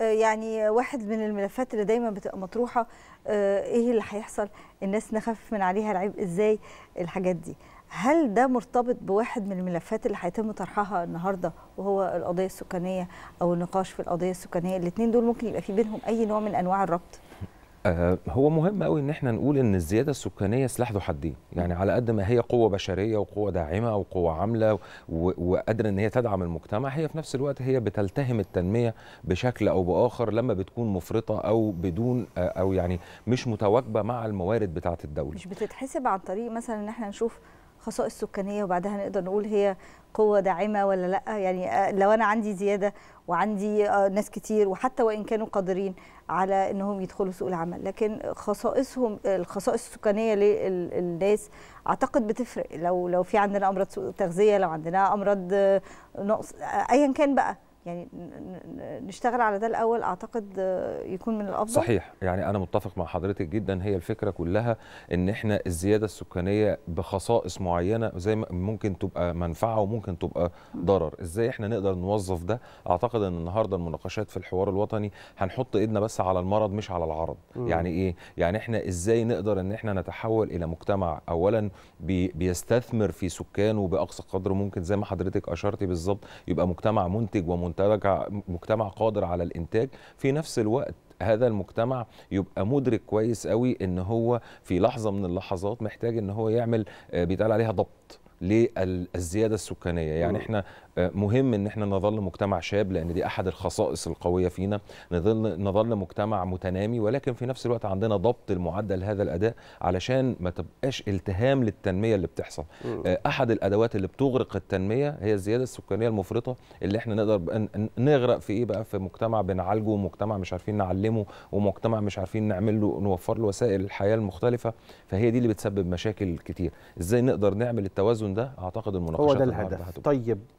آه، يعني واحد من الملفات اللي دايما بتبقى مطروحه آه، ايه اللي هيحصل الناس نخفف من عليها العيب ازاي الحاجات دي هل ده مرتبط بواحد من الملفات اللي هيتم طرحها النهارده وهو القضيه السكانيه او النقاش في القضيه السكانيه الاثنين دول ممكن يبقى في بينهم اي نوع من انواع الربط آه، هو مهم قوي ان احنا نقول ان الزياده السكانيه سلاح ذو حدين يعني على قد ما هي قوه بشريه وقوه داعمه وقوه عامله وقادره ان هي تدعم المجتمع هي في نفس الوقت هي بتلتهم التنميه بشكل او باخر لما بتكون مفرطه او بدون آه، او يعني مش متواكبه مع الموارد بتاعه الدوله مش بتتحسب عن طريق مثلا ان احنا نشوف خصائص سكانيه وبعدها نقدر نقول هي قوه داعمه ولا لا يعني آه، لو انا عندي زياده وعندي آه، ناس كتير وحتى وان كانوا قادرين على انهم يدخلوا سوق العمل لكن خصائصهم الخصائص السكانيه للناس اعتقد بتفرق لو لو في عندنا امراض سوء تغذيه لو عندنا امراض آه، نقص ايا كان بقى يعني نشتغل على ده الاول اعتقد آه، يكون من الافضل صحيح يعني انا متفق مع حضرتك جدا هي الفكره كلها ان احنا الزياده السكانيه بخصائص معينه زي ما ممكن تبقى منفعه وممكن تبقى ضرر ازاي احنا نقدر نوظف ده اعتقد ان النهارده المناقشات في الحوار الوطني هنحط ايدنا بس على المرض مش على العرض م. يعني ايه يعني احنا ازاي نقدر ان احنا نتحول الى مجتمع اولا بي بيستثمر في سكانه باقصى قدر ممكن زي ما حضرتك اشرتي بالظبط يبقى مجتمع منتج ومنتج منتجع مجتمع قادر على الانتاج في نفس الوقت هذا المجتمع يبقى مدرك كويس قوي ان هو في لحظه من اللحظات محتاج ان هو يعمل آه، بيتقال عليها ضبط للزياده السكانيه يعني احنا آه، مهم ان احنا نظل مجتمع شاب لان دي احد الخصائص القويه فينا نظل نظل مجتمع متنامي ولكن في نفس الوقت عندنا ضبط المعدل هذا الاداء علشان ما تبقاش التهام للتنميه اللي بتحصل آه، احد الادوات اللي بتغرق التنميه هي الزياده السكانيه المفرطه اللي احنا نقدر نغرق في ايه بقى في مجتمع بنعالجه ومجتمع مش عارفين نعلمه ومجتمع مش عارفين نعمل له نوفر له وسائل الحياه المختلفه فهي دي اللي بتسبب مشاكل كتير ازاي نقدر نعمل التوازن السيزون ده اعتقد المناقشات هو ده الهدف طيب